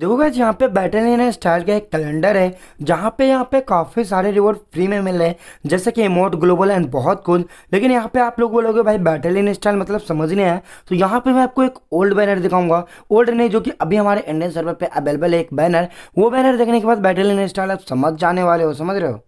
देखो गाइज यहाँ पे बैटल इन स्टाइल का एक कैलेंडर है जहाँ पे यहाँ पे काफ़ी सारे रिवॉर्ड फ्री में मिल रहे हैं जैसे कि इमोट ग्लोबल एंड बहुत कुल लेकिन यहाँ पे आप लोग बोलोगे भाई बैटल इन स्टाइल मतलब समझ नहीं आया तो यहाँ पे मैं आपको एक ओल्ड बैनर दिखाऊंगा ओल्ड नहीं जो कि अभी हमारे इंडियन सर्वर पर अवेलेबल है एक बैनर वो बैनर देखने के बाद बैटल इन स्टाइल आप समझ जाने वाले हो समझ रहे हो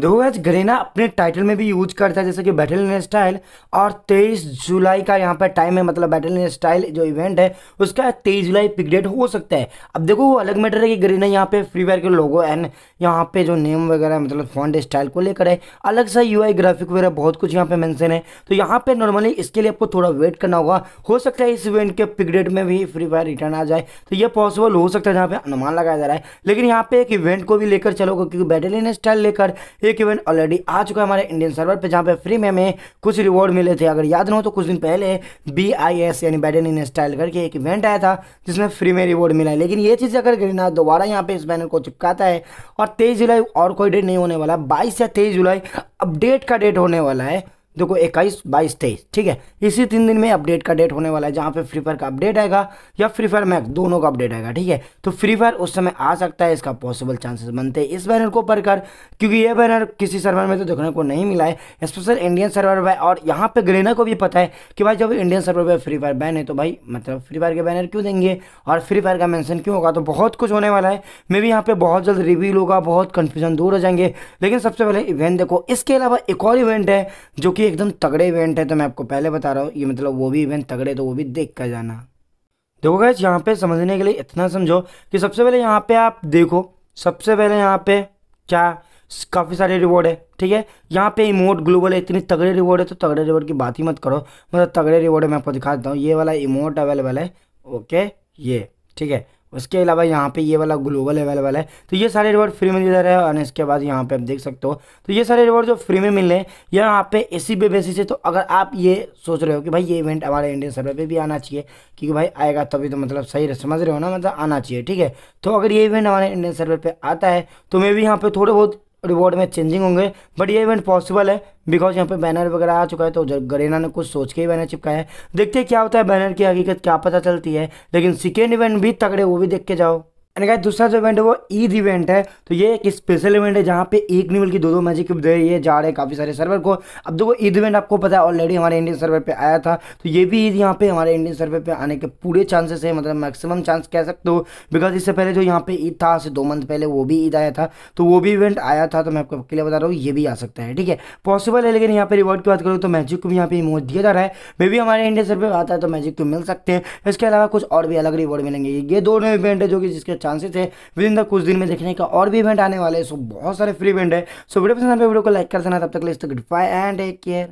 देखो आज गरीना अपने टाइटल में भी यूज करता है जैसे कि बैटल इन स्टाइल और 23 जुलाई का यहाँ पर टाइम है मतलब बैटल इन स्टाइल जो इवेंट है उसका 23 जुलाई पिक डेट हो सकता है अब देखो वो अलग मैटर है कि गरीना यहाँ पे फ्री फायर के लोगो एंड यहाँ पे जो नेम वगैरह मतलब फॉन्ट स्टाइल को लेकर है अलग सा यू ग्राफिक वगैरह बहुत कुछ यहाँ पे मैंसन है तो यहाँ पे नॉर्मली इसके लिए आपको थोड़ा वेट करना होगा हो सकता है इस इवेंट के पिक डेट में भी फ्री फायर रिटर्न आ जाए तो ये पॉसिबल हो सकता है जहाँ पे अनुमान लगाया जा रहा है लेकिन यहाँ पे एक इवेंट को भी लेकर चलोगे क्योंकि बैटल इन स्टाइल लेकर एक इवेंट ऑलरेडी आ चुका है हमारे इंडियन सर्वर पे जहाँ पे फ्री में हमें कुछ रिवॉर्ड मिले थे अगर याद ना हो तो कुछ दिन पहले बी आई एस यानी बैडन इन स्टाइल करके एक इवेंट आया था जिसमें फ्री में रिवॉर्ड मिला है लेकिन ये चीज़ अगर गिरना दोबारा यहाँ पे इस बैनर को चिपकाता है और तेईस जुलाई और कोई डेट नहीं होने वाला बाईस या तेईस जुलाई अपडेट का डेट होने वाला है देखो इक्कीस बाईस तेईस ठीक है इसी तीन दिन में अपडेट का डेट होने वाला है जहाँ पे फ्री फायर का अपडेट आएगा या फ्री फायर मैक्स दोनों का अपडेट आएगा ठीक है तो फ्री फायर उस समय आ सकता है इसका पॉसिबल चांसेस बनते हैं इस बैनर को पढ़कर क्योंकि ये बैनर किसी सर्वर में तो देखने को नहीं मिला है स्पेशल इंडियन सर्वर पर और यहाँ पर ग्रेनर को भी पता है कि भाई जब इंडियन सर्वर पर फ्री फायर बैन है तो भाई मतलब फ्री फायर के बैनर क्यों देंगे और फ्री फायर का मैंसन क्यों होगा तो बहुत कुछ होने वाला है मे भी यहाँ पर बहुत जल्द रिव्यू होगा बहुत कन्फ्यूजन दूर हो जाएंगे लेकिन सबसे पहले इवेंट देखो इसके अलावा एक और इवेंट है जो कि क्योंकि एकदम तगड़े इवेंट है तो मैं आपको पहले बता रहा हूँ ये मतलब वो भी इवेंट तगड़े तो वो भी देख कर जाना देखो गैस यहाँ पे समझने के लिए इतना समझो कि सबसे पहले यहाँ पे आप देखो सबसे पहले यहाँ पे क्या काफ़ी सारे रिवॉर्ड है ठीक है यहाँ पे इमोट ग्लोबल है इतनी तगड़े रिवॉर्ड है तो तगड़े रिवॉर्ड की बात ही मत करो मतलब तगड़े रिवॉर्ड है मैं आपको दिखा देता हूँ ये वाला इमोट अवेलेबल है ओके ये ठीक है उसके अलावा यहाँ पे ये वाला ग्लोबल अवेलेबल है तो ये सारे रिवॉर्ड फ्री में जा रहे हैं और इसके बाद यहाँ पे आप देख सकते हो तो ये सारे रिवॉर्ड जो फ्री में मिल रहे हैं यहाँ पे इसी पे बेसिस है तो अगर आप ये सोच रहे हो कि भाई ये इवेंट हमारे इंडियन सर्वे पे भी आना चाहिए क्योंकि भाई आएगा तभी तो मतलब सही समझ रहे हो ना मतलब आना चाहिए ठीक है तो अगर ये इवेंट हमारे इंडियन सर्वे पर आता है तो मे भी यहाँ पर थोड़े बहुत रिवॉर्ड में चेंजिंग होंगे बट ये इवेंट पॉसिबल है बिकॉज यहाँ पे बैनर वगैरह आ चुका है तो गरेना ने कुछ सोच के ही बैनर चिपकाया है देखते हैं क्या होता है बैनर की हकीकत क्या पता चलती है लेकिन सेकेंड इवेंट भी तगड़े वो भी देख के जाओ एंड गाइस दूसरा जो इवेंट है वो ईद इवेंट है तो ये एक स्पेशल इवेंट है जहाँ पे एक नहीं बल्कि दो दो मैजिक दे रही है जा रहे हैं काफ़ी सारे सर्वर को अब देखो ईद इवेंट आपको पता है ऑलरेडी हमारे इंडियन सर्वर पे आया था तो ये भी ईद यहाँ पे हमारे इंडियन सर्वर पे आने के पूरे चांसेस है मतलब मैक्सिमम चांस कह सकते हो बिकॉज इससे पहले जो यहाँ पे ईद था से दो मंथ पहले वो भी ईद आया था तो वो भी इवेंट आया था तो मैं आपको अकेले बता रहा हूँ ये भी आ सकता है ठीक है पॉसिबल है लेकिन यहाँ पर रिवॉर्ड की बात करूँ तो मैजिक को भी यहाँ पे इमोज दिया जा रहा है मे भी हमारे इंडियन सर्वर आता है तो मैजिक को तो मिल सकते हैं इसके अलावा कुछ और भी अलग रिवॉर्ड मिलेंगे ये दोनों इवेंट है जो कि जिसके चांसेस है विद इन द कुछ दिन में देखने का और भी इवेंट आने वाले हैं सो बहुत सारे फ्री इवेंट है सो वीडियो पसंद तो वीडियो को लाइक कर देना तब तक list good bye and take care